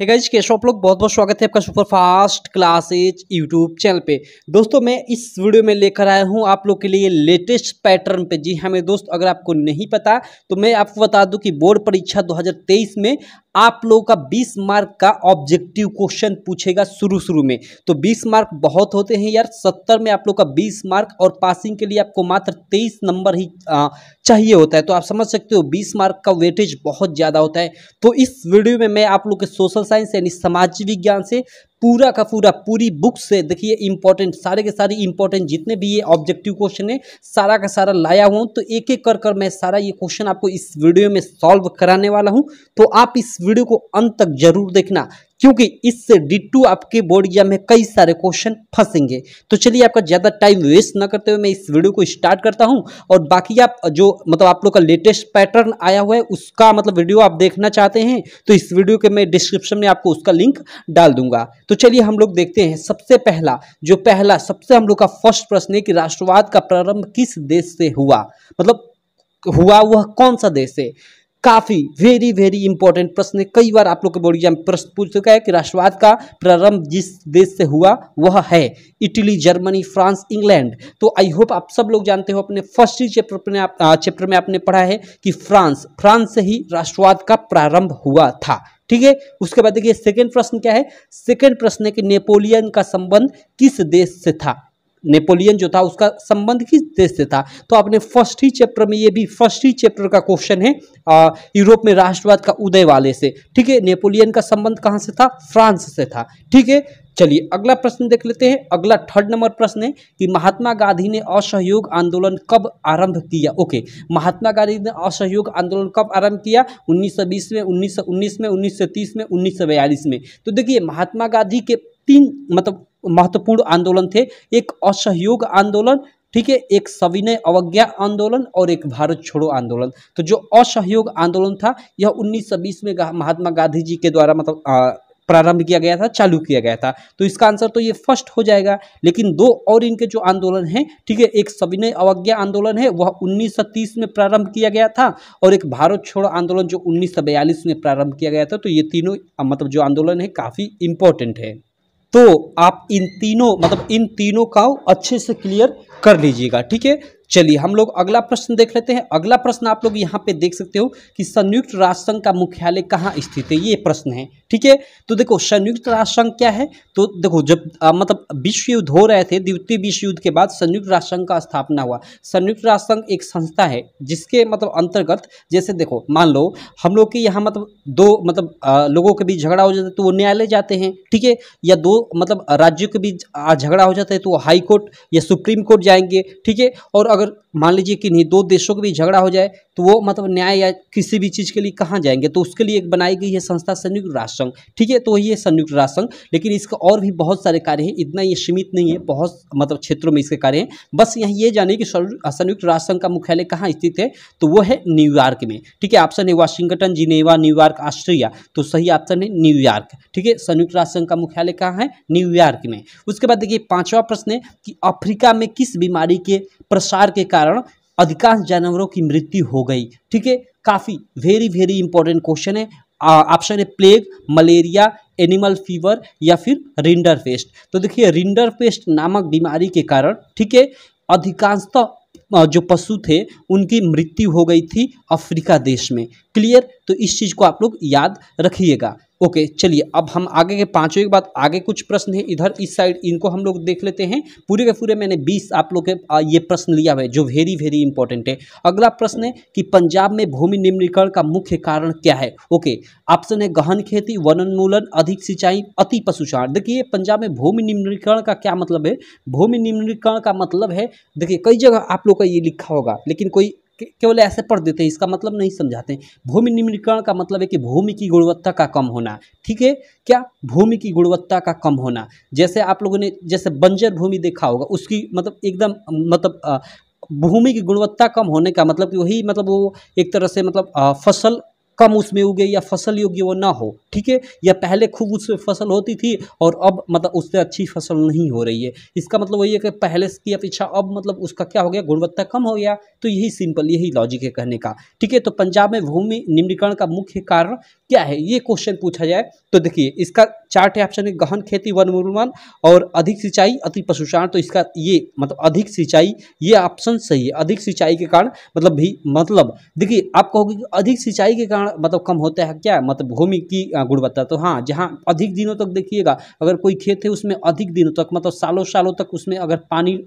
hey guys कैसे आप लोग बहुत बहुत स्वागत है आपका super fast classes YouTube channel पे दोस्तों मैं इस वीडियो में लेकर आया हूँ आप लोग के लिए लेटेस्ट पैटर्न पे जी हाँ मेरे दोस्त अगर आपको नहीं पता तो मैं आपको बता दूँ कि बोर्ड परीक्षा 2023 में आप लोगों का 20 मार्क का ऑब्जेक्टिव क्वेश्चन पूछेगा शुरू शुरू में तो 20 मार्क बहुत होते हैं यार 70 में आप लोग का 20 मार्क और पासिंग के लिए आपको मात्र 23 नंबर ही आ, चाहिए होता है तो आप समझ सकते हो 20 मार्क का वेटेज बहुत ज़्यादा होता है तो इस वीडियो में मैं आप लोग के सोशल साइंस यानी समाज विज्ञान से पूरा का पूरा पूरी बुक से देखिए इंपॉर्टेंट सारे के सारे इंपॉर्टेंट जितने भी ये ऑब्जेक्टिव क्वेश्चन है सारा का सारा लाया हुआ हूँ तो एक एक कर कर मैं सारा ये क्वेश्चन आपको इस वीडियो में सॉल्व कराने वाला हूँ तो आप इस वीडियो को अंत तक जरूर देखना क्योंकि इससे डी टू आपके बोर्ड एग्जाम में कई सारे क्वेश्चन फंसेंगे तो चलिए आपका ज़्यादा टाइम वेस्ट ना करते हुए मैं इस वीडियो को स्टार्ट करता हूँ और बाकी आप जो मतलब आप लोग का लेटेस्ट पैटर्न आया हुआ है उसका मतलब वीडियो आप देखना चाहते हैं तो इस वीडियो के मैं डिस्क्रिप्शन में आपको उसका लिंक डाल दूंगा तो चलिए हम लोग देखते हैं सबसे पहला जो पहला सबसे हम लोग का फर्स्ट प्रश्न है कि राष्ट्रवाद का प्रारंभ किस देश से हुआ मतलब हुआ वह कौन सा देश है काफ़ी वेरी वेरी इंपॉर्टेंट प्रश्न कई बार आप लोग के बोर्ड एग्जाम प्रश्न पूछ चुका है कि राष्ट्रवाद का प्रारंभ जिस देश से हुआ वह है इटली जर्मनी फ्रांस इंग्लैंड तो आई होप आप सब लोग जानते हो अपने फर्स्ट ही चैप्टर में चैप्टर में आपने पढ़ा है कि फ्रांस फ्रांस से ही राष्ट्रवाद का प्रारंभ हुआ था ठीक है उसके बाद देखिए सेकेंड प्रश्न क्या है सेकेंड प्रश्न है कि नेपोलियन का संबंध किस देश से था नेपोलियन जो था उसका संबंध किस देश से था तो आपने फर्स्ट ही चैप्टर में ये भी फर्स्ट ही चैप्टर का क्वेश्चन है यूरोप में राष्ट्रवाद का उदय वाले से ठीक है नेपोलियन का संबंध कहाँ से था फ्रांस से था ठीक है चलिए अगला प्रश्न देख लेते हैं अगला थर्ड नंबर प्रश्न है कि महात्मा गांधी ने असहयोग आंदोलन कब आरंभ किया ओके महात्मा गांधी ने असहयोग आंदोलन कब आरंभ किया 1920 में 1919 में 1930 में 1942 में तो देखिए महात्मा गांधी के तीन मतलब महत्वपूर्ण आंदोलन थे एक असहयोग आंदोलन ठीक है एक सविनय अवज्ञा आंदोलन और एक भारत छोड़ो आंदोलन तो जो असहयोग आंदोलन था यह 1920 में महात्मा गांधी जी के द्वारा मतलब प्रारंभ किया गया था चालू किया गया था तो इसका आंसर तो ये फर्स्ट हो जाएगा लेकिन दो और इनके जो आंदोलन हैं ठीक है एक सविनय अवज्ञा आंदोलन है वह 1930 में प्रारंभ किया गया था और एक भारत छोड़ो आंदोलन जो उन्नीस में प्रारंभ किया गया था तो ये तीनों मतलब जो आंदोलन है काफ़ी इंपॉर्टेंट है तो आप इन तीनों मतलब इन तीनों का अच्छे से क्लियर कर लीजिएगा ठीक है चलिए हम लोग अगला प्रश्न देख लेते हैं अगला प्रश्न आप लोग यहाँ पे देख सकते हो कि संयुक्त राष्ट्र संघ का मुख्यालय कहाँ स्थित है ये प्रश्न है ठीक है तो देखो संयुक्त राष्ट्र संघ क्या है तो देखो जब आ, मतलब विश्व युद्ध हो रहे थे द्वितीय विश्व युद्ध के बाद संयुक्त राष्ट्र संघ का स्थापना हुआ संयुक्त राष्ट्र संघ एक संस्था है जिसके मतलब अंतर्गत जैसे देखो मान लो हम लोग के यहाँ मतलब दो मतलब लोगों के बीच झगड़ा हो जाता है तो वो न्यायालय जाते हैं ठीक है या दो मतलब राज्यों के बीच झगड़ा हो जाता है तो वो हाईकोर्ट या सुप्रीम कोर्ट जाएंगे ठीक है और अगर मान लीजिए कि नहीं दो देशों के बीच झगड़ा हो जाए तो वो मतलब न्याय या किसी भी चीज़ के लिए कहाँ जाएंगे तो उसके लिए एक बनाई गई है संस्था संयुक्त राष्ट्र संघ ठीक है तो है संयुक्त राष्ट्र संघ लेकिन इसका और भी बहुत सारे कार्य हैं इतना ये सीमित नहीं है बहुत मतलब क्षेत्रों में इसके कार्य हैं बस यहाँ ये जाने कि संयुक्त राष्ट्र संघ का मुख्यालय कहाँ स्थित है तो वो है न्यूयॉर्क में ठीक है ऑप्शन है वाशिंगटन जिनेवा न्यूयॉर्क ऑस्ट्रिया तो सही ऑप्शन है न्यूयॉर्क ठीक है संयुक्त राष्ट्र संघ का मुख्यालय कहाँ है न्यूयॉर्क में उसके बाद देखिए पाँचवा प्रश्न है कि अफ्रीका में किस बीमारी के प्रसार के कारण अधिकांश जानवरों की मृत्यु हो गई ठीक है काफ़ी वेरी वेरी इंपॉर्टेंट क्वेश्चन है ऑप्शन है प्लेग मलेरिया एनिमल फीवर या फिर रिंडर पेस्ट तो देखिए रिंडर पेस्ट नामक बीमारी के कारण ठीक है अधिकांशतः जो पशु थे उनकी मृत्यु हो गई थी अफ्रीका देश में क्लियर तो इस चीज़ को आप लोग याद रखिएगा ओके चलिए अब हम आगे के पाँचवें के बाद आगे कुछ प्रश्न है इधर इस साइड इनको हम लोग देख लेते हैं पूरे के पूरे मैंने बीस आप लोग के ये प्रश्न लिया है जो वेरी वेरी इंपॉर्टेंट है अगला प्रश्न है कि पंजाब में भूमि निम्नीकरण का मुख्य कारण क्या है ओके ऑप्शन है गहन खेती वनोन्मूलन अधिक सिंचाई अति पशुचारण देखिए पंजाब में भूमि निम्नीकरण का क्या मतलब है भूमि निम्नीकरण का मतलब है देखिए कई जगह आप लोग का ये लिखा होगा लेकिन कोई केवल ऐसे पढ़ देते हैं इसका मतलब नहीं समझाते भूमि निम्नीकरण का मतलब है कि भूमि की गुणवत्ता का कम होना ठीक है क्या भूमि की गुणवत्ता का कम होना जैसे आप लोगों ने जैसे बंजर भूमि देखा होगा उसकी मतलब एकदम मतलब भूमि की गुणवत्ता कम होने का मतलब कि वही मतलब वो एक तरह से मतलब फसल कम उसमें उगे या फसल योग्य वो ना हो ठीक है या पहले खूब उसमें फसल होती थी और अब मतलब उससे अच्छी फसल नहीं हो रही है इसका मतलब वही है कि पहले की अपेक्षा अब मतलब उसका क्या हो गया गुणवत्ता कम हो गया तो यही सिंपल यही लॉजिक है कहने का ठीक है तो पंजाब में भूमि निम्नीकरण का मुख्य कारण क्या है ये क्वेश्चन पूछा जाए तो देखिए इसका चार टे ऑप्शन है गहन खेती वन निर्माण और अधिक सिंचाई अति पशुचारण तो इसका ये मतलब अधिक सिंचाई ये ऑप्शन सही है अधिक सिंचाई के कारण मतलब भी मतलब देखिए आप कहोगे कि अधिक सिंचाई के कारण मतलब कम होता है क्या मतलब भूमि की गुणवत्ता तो हाँ जहाँ अधिक दिनों तक देखिएगा अगर कोई खेत है उसमें अधिक दिनों तक मतलब सालों सालों तक उसमें अगर पानी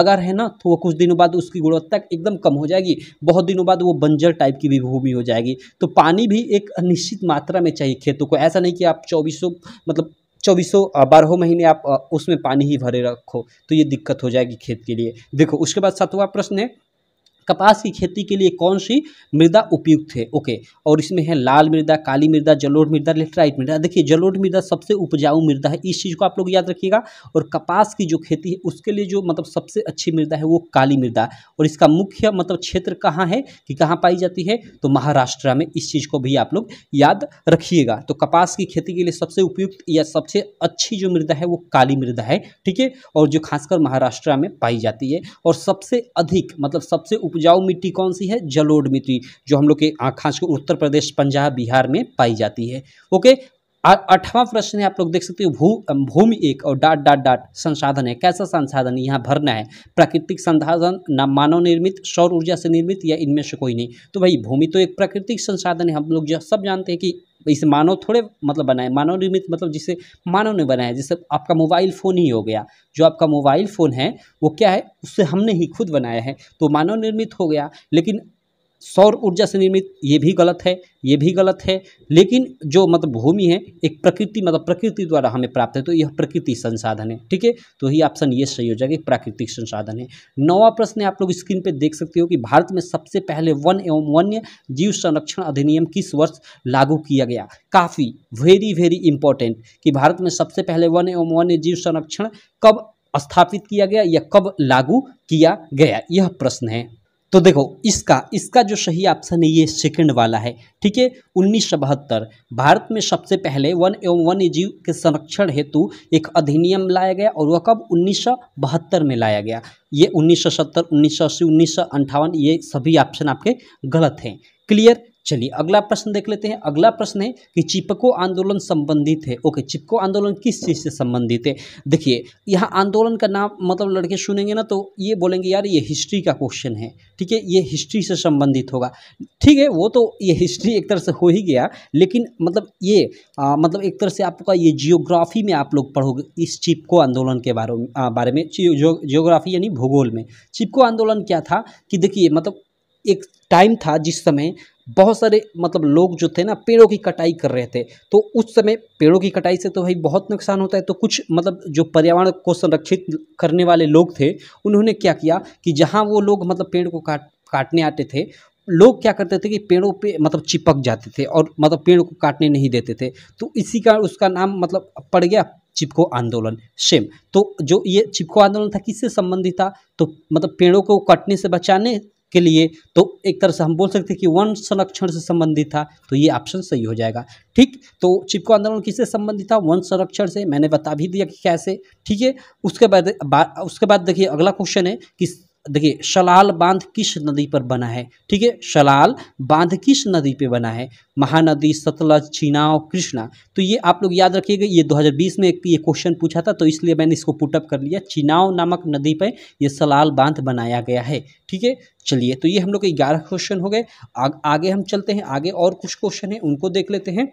लगा रहे ना तो कुछ दिनों बाद उसकी गुणवत्ता एकदम कम हो जाएगी बहुत दिनों बाद वो बंजर टाइप की भी भूमि हो जाएगी तो पानी भी एक निश्चित मात्रा में चाहिए खेतों को ऐसा नहीं कि आप चौबीसों मतलब चौबीसों बारहों महीने आप उसमें पानी ही भरे रखो तो ये दिक्कत हो जाएगी खेत के लिए देखो उसके बाद सातवां प्रश्न है कपास की खेती के लिए कौन सी मृदा उपयुक्त है ओके और इसमें है लाल मृदा काली मृदा जलोढ़ मृदा लेफ्टराइट मृदा देखिए जलोढ़ मृदा सबसे उपजाऊ मृदा है इस चीज़ को आप लोग याद रखिएगा और कपास की जो खेती है उसके लिए जो मतलब सबसे अच्छी मृदा है वो काली मृदा और इसका मुख्य मतलब क्षेत्र कहाँ है कि कहाँ पाई जाती है तो महाराष्ट्र में इस चीज़ को भी आप लोग याद रखिएगा तो कपास की खेती के लिए सबसे उपयुक्त या सबसे अच्छी जो मृदा है वो काली मृदा है ठीक है और जो खासकर महाराष्ट्र में पाई जाती है और सबसे अधिक मतलब सबसे उप उपजाऊ मिट्टी कौन सी है जलोढ़ मिट्टी जो हम लोग के खासकर उत्तर प्रदेश पंजाब बिहार में पाई जाती है ओके अठवा प्रश्न है आप लोग देख सकते हो भू भूमि एक और डाट डाट डाट संसाधन है कैसा संसाधन यहाँ भरना है प्राकृतिक संसाधन ना मानव निर्मित सौर ऊर्जा से निर्मित या इनमें से कोई नहीं तो भाई भूमि तो एक प्राकृतिक संसाधन है हम लोग जो सब जानते हैं कि इसे मानव थोड़े मतलब बनाए मानव निर्मित मतलब जिसे मानव ने बनाया जैसे आपका मोबाइल फ़ोन ही हो गया जो आपका मोबाइल फ़ोन है वो क्या है उससे हमने ही खुद बनाया है तो मानव निर्मित हो गया लेकिन सौर ऊर्जा से निर्मित ये भी गलत है ये भी गलत है लेकिन जो मतलब भूमि है एक प्रकृति मतलब प्रकृति द्वारा हमें प्राप्त है तो यह प्रकृति संसाधन है ठीक है तो ही ऑप्शन ये सही हो जाएगा प्राकृतिक संसाधन है नवा प्रश्न आप लोग स्क्रीन पर देख सकते हो कि भारत में सबसे पहले वन एवं वन्य जीव संरक्षण अधिनियम किस वर्ष लागू किया गया काफ़ी वेरी वेरी इंपॉर्टेंट कि भारत में सबसे पहले वन एवं वन्य जीव संरक्षण कब स्थापित किया गया या कब लागू किया गया यह प्रश्न है तो देखो इसका इसका जो सही ऑप्शन है ये सेकंड वाला है ठीक है उन्नीस भारत में सबसे पहले वन एवं वन्य जीव के संरक्षण हेतु एक अधिनियम लाया गया और वह कब उन्नीस में लाया गया ये उन्नीस सौ सत्तर उन्नीस सौ अस्सी उन्नीस सौ अंठावन ये सभी ऑप्शन आपके गलत हैं क्लियर चलिए अगला प्रश्न देख लेते हैं अगला प्रश्न है कि चिपको आंदोलन संबंधित है ओके चिपको आंदोलन किस चीज़ से संबंधित है देखिए यहाँ आंदोलन का नाम मतलब लड़के सुनेंगे ना तो ये बोलेंगे यार ये हिस्ट्री का क्वेश्चन है ठीक है ये हिस्ट्री से संबंधित होगा ठीक है वो तो ये हिस्ट्री एक तरह से हो ही गया लेकिन मतलब ये आ, मतलब एक तरह से आपका ये जियोग्राफी में आप लोग पढ़ोगे इस चिपको आंदोलन के बारे में बारे में जियोग्राफी यानी भूगोल में चिपको आंदोलन क्या था कि देखिए मतलब एक टाइम था जिस समय बहुत सारे मतलब लोग जो थे ना पेड़ों की कटाई कर रहे थे तो उस समय पेड़ों की कटाई से तो भाई बहुत नुकसान होता है तो कुछ मतलब जो पर्यावरण को संरक्षित करने वाले लोग थे उन्होंने क्या किया कि जहाँ वो लोग मतलब पेड़ को काट काटने आते थे लोग क्या करते थे कि पेड़ों पे मतलब चिपक जाते थे और मतलब पेड़ को काटने नहीं देते थे तो इसी कारण उसका नाम मतलब पड़ गया चिपको आंदोलन सेम तो जो ये चिपको आंदोलन था किससे संबंधित था तो मतलब पेड़ों को काटने से बचाने के लिए तो एक तरह से हम बोल सकते हैं कि वन संरक्षण से संबंधित था तो ये ऑप्शन सही हो जाएगा ठीक तो चिपको आंदोलन किससे संबंधित था वन संरक्षण से मैंने बता भी दिया कि कैसे ठीक है उसके बाद उसके बाद देखिए अगला क्वेश्चन है कि देखिए शलाल बांध किस नदी पर बना है ठीक है शलाल बांध किस नदी पे बना है महानदी सतलज चिनाव कृष्णा तो ये आप लोग याद रखिएगा ये 2020 में एक ये क्वेश्चन पूछा था तो इसलिए मैंने इसको पुटअप कर लिया चिनाव नामक नदी पर ये सलाल बांध बनाया गया है ठीक है चलिए तो ये हम लोग के ग्यारह क्वेश्चन हो गए आगे हम चलते हैं आगे और कुछ क्वेश्चन हैं उनको देख लेते हैं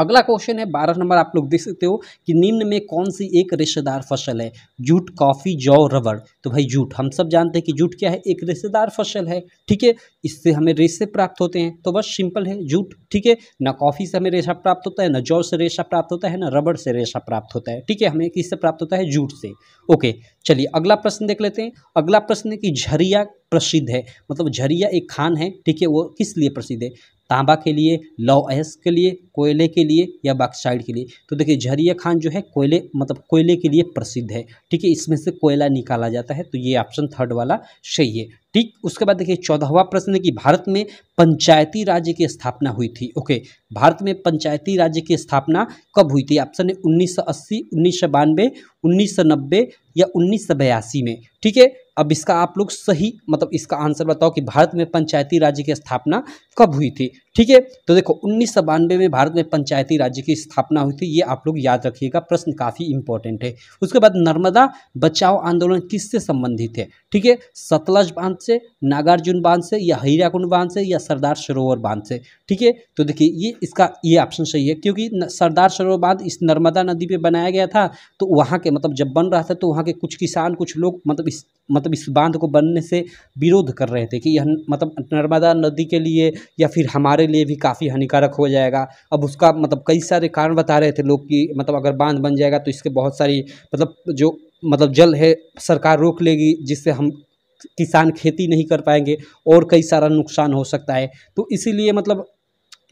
अगला क्वेश्चन है बारह नंबर आप लोग देख सकते हो कि निम्न में कौन सी एक रिश्तेदार फसल है जूट कॉफ़ी जौ रबड़ तो भाई जूट हम सब जानते हैं कि जूट क्या है एक रिश्तेदार फसल है ठीक है इससे हमें रेशे प्राप्त होते हैं तो बस सिंपल है जूट ठीक है ना कॉफ़ी से हमें रेशा प्राप्त होता है ना जौ से रेशा प्राप्त होता है ना रबड़ से रेशा प्राप्त होता है ठीक है हमें किससे प्राप्त होता है जूट से ओके चलिए अगला प्रश्न देख लेते हैं अगला प्रश्न है कि झरिया प्रसिद्ध है मतलब झरिया एक खान है ठीक है वो किस लिए प्रसिद्ध है तांबा के लिए लौ एस के लिए कोयले के लिए या बाक्साइड के लिए तो देखिए झरिया खान जो है कोयले मतलब कोयले के लिए प्रसिद्ध है ठीक है इसमें से कोयला निकाला जाता है तो ये ऑप्शन थर्ड वाला सही है ठीक उसके बाद देखिए चौदहवा प्रश्न है कि भारत में पंचायती राज्य की स्थापना हुई थी ओके भारत में पंचायती राज्य की स्थापना कब हुई थी ऑप्शन है उन्नीस सौ अस्सी उन्नीस सौ बानवे उन्नीस सौ नब्बे या उन्नीस सौ बयासी में ठीक है अब इसका आप लोग सही मतलब इसका आंसर बताओ कि भारत में पंचायती राज्य की स्थापना कब हुई थी ठीक है तो देखो उन्नीस में भारत में पंचायती राज्य की स्थापना हुई थी ये आप लोग याद रखिएगा प्रश्न काफ़ी इंपॉर्टेंट है उसके बाद नर्मदा बचाओ आंदोलन किससे संबंधित है ठीक है सतलज बांध से नागार्जुन बांध से या हीराकुंड बांध से या सरदार सरोवर बांध से ठीक है तो देखिए ये इसका ये ऑप्शन सही है क्योंकि सरदार सरोवर बांध इस नर्मदा नदी पे बनाया गया था तो वहाँ के मतलब जब बन रहा था तो वहाँ के कुछ किसान कुछ लोग मतलब इस मतलब इस बांध को बनने से विरोध कर रहे थे कि यह मतलब नर्मदा नदी के लिए या फिर हमारे लिए भी काफ़ी हानिकारक हो जाएगा अब उसका मतलब कई सारे कारण बता रहे थे लोग कि मतलब अगर बांध बन जाएगा तो इसके बहुत सारी मतलब जो मतलब जल है सरकार रोक लेगी जिससे हम किसान खेती नहीं कर पाएंगे और कई सारा नुकसान हो सकता है तो इसीलिए मतलब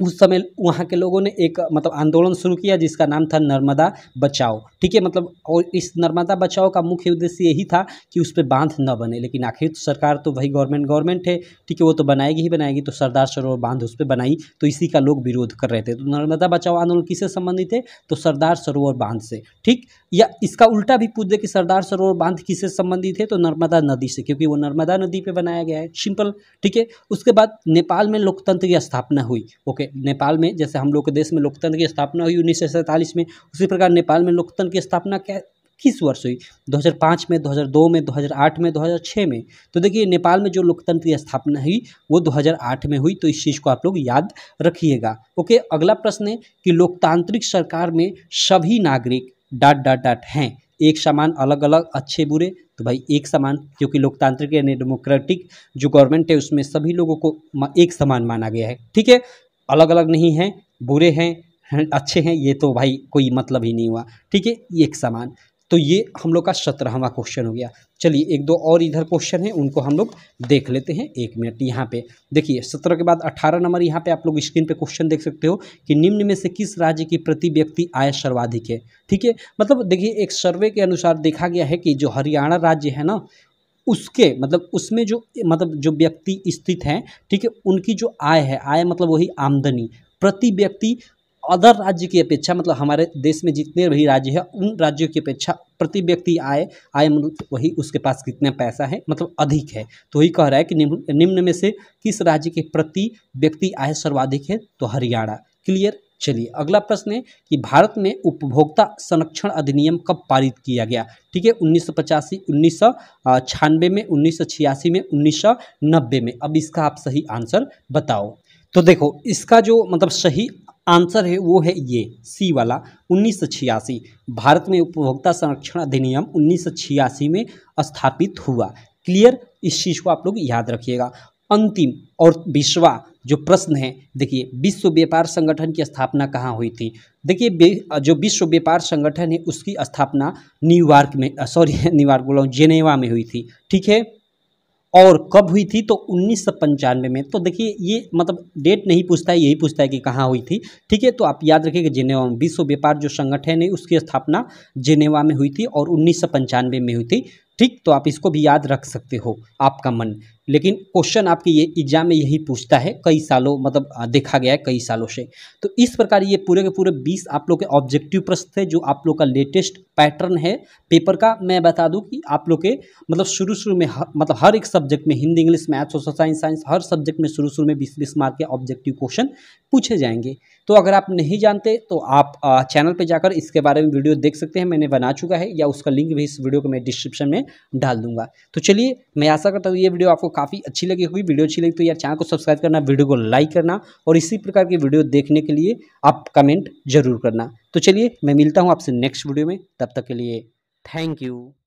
उस समय वहाँ के लोगों ने एक मतलब आंदोलन शुरू किया जिसका नाम था नर्मदा बचाओ ठीक है मतलब और इस नर्मदा बचाओ का मुख्य उद्देश्य यही था कि उस पर बांध न बने लेकिन आखिर तो सरकार तो वही गवर्नमेंट गवर्नमेंट है ठीक है वो तो बनाएगी ही बनाएगी तो सरदार सरोवर बांध उस पर बनाई तो इसी का लोग विरोध कर रहे थे तो नर्मदा बचाओ आंदोलन किससे संबंधित है तो सरदार सरोवर बांध से ठीक या इसका उल्टा भी पूछ दे कि सरदार सरोवर बांध किससे संबंधित है तो नर्मदा नदी से क्योंकि वो नर्मदा नदी पर बनाया गया है सिंपल ठीक है उसके बाद नेपाल में लोकतंत्र की स्थापना हुई ओके पे नेपाल में जैसे हम लोग के देश में लोकतंत्र की स्थापना हुई उन्नीस सौ सैंतालीस में उसी प्रकार नेपाल में लोकतंत्र की स्थापना क्या किस वर्ष हुई 2005 में 2002 में 2008 में 2006 में तो देखिए नेपाल में जो लोकतंत्र की स्थापना हुई वो 2008 में हुई तो इस चीज़ को आप लोग याद रखिएगा ओके अगला प्रश्न है कि लोकतांत्रिक सरकार में सभी नागरिक डाट डाट डाट हैं एक समान अलग अलग अच्छे बुरे तो भाई एक समान क्योंकि लोकतांत्रिक यानी डेमोक्रेटिक जो गवर्नमेंट है उसमें सभी लोगों को एक समान माना गया है ठीक है अलग अलग नहीं हैं बुरे हैं अच्छे हैं ये तो भाई कोई मतलब ही नहीं हुआ ठीक है एक समान तो ये हम लोग का सत्रहवा क्वेश्चन हो गया चलिए एक दो और इधर क्वेश्चन है उनको हम लोग देख लेते हैं एक मिनट यहाँ पे देखिए सत्रह के बाद अठारह नंबर यहाँ पे आप लोग स्क्रीन पे क्वेश्चन देख सकते हो कि निम्न में से किस राज्य की प्रति व्यक्ति आय सर्वाधिक है ठीक है मतलब देखिए एक सर्वे के अनुसार देखा गया है कि जो हरियाणा राज्य है ना उसके मतलब उसमें जो मतलब जो व्यक्ति स्थित हैं ठीक है उनकी जो आय है आय मतलब वही आमदनी प्रति व्यक्ति अदर राज्य की अपेक्षा मतलब हमारे देश में जितने भी राज्य है उन राज्यों की अपेक्षा प्रति व्यक्ति आय आय मतलब वही उसके पास कितना पैसा है मतलब अधिक है तो वही कह रहा है कि निम्न निम्न में से किस राज्य के प्रति व्यक्ति आय सर्वाधिक है तो हरियाणा क्लियर चलिए अगला प्रश्न है कि भारत में उपभोक्ता संरक्षण अधिनियम कब पारित किया गया ठीक है उन्नीस सौ पचासी उन्नीस सौ छियानवे में उन्नीस सौ छियासी में उन्नीस सौ नब्बे में अब इसका आप सही आंसर बताओ तो देखो इसका जो मतलब सही आंसर है वो है ये सी वाला उन्नीस भारत में उपभोक्ता संरक्षण अधिनियम उन्नीस में स्थापित हुआ क्लियर इस चीज़ को आप लोग याद रखिएगा अंतिम और बीसवा जो प्रश्न है देखिए विश्व व्यापार संगठन की स्थापना कहाँ हुई थी देखिए जो विश्व व्यापार संगठन है उसकी स्थापना न्यूयॉर्क में सॉरी न्यूयॉर्क बोला जेनेवा में हुई थी ठीक है और कब हुई थी तो उन्नीस में तो देखिए ये मतलब डेट नहीं पूछता है यही पूछता है कि कहाँ हुई थी ठीक है तो आप याद रखिए कि जेनेवा में विश्व व्यापार जो संगठन है उसकी स्थापना जेनेवा में हुई थी और उन्नीस में हुई थी ठीक तो आप इसको भी याद रख सकते हो आपका मन लेकिन क्वेश्चन आपके ये एग्जाम में यही पूछता है कई सालों मतलब देखा गया है कई सालों से तो इस प्रकार ये पूरे के पूरे 20 आप लोग के ऑब्जेक्टिव प्रश्न थे जो आप लोग का लेटेस्ट पैटर्न है पेपर का मैं बता दूं कि आप लोग के मतलब शुरू शुरू में हर, मतलब हर एक सब्जेक्ट में Hindi English math social science science हर सब्जेक्ट में शुरू शुरू में बीस बीस मार्क के ऑब्जेक्टिव क्वेश्चन पूछे जाएंगे तो अगर आप नहीं जानते तो आप चैनल पर जाकर इसके बारे में वीडियो देख सकते हैं मैंने बना चुका है या उसका लिंक भी इस वीडियो को मैं डिस्क्रिप्शन में डाल दूंगा तो चलिए मैं आशा करता हूँ ये वीडियो आपको काफ़ी अच्छी लगी होगी वीडियो अच्छी लगी तो यार चैनल को सब्सक्राइब करना वीडियो को लाइक करना और इसी प्रकार की वीडियो देखने के लिए आप कमेंट जरूर करना तो चलिए मैं मिलता हूँ आपसे नेक्स्ट वीडियो में तब तक के लिए थैंक यू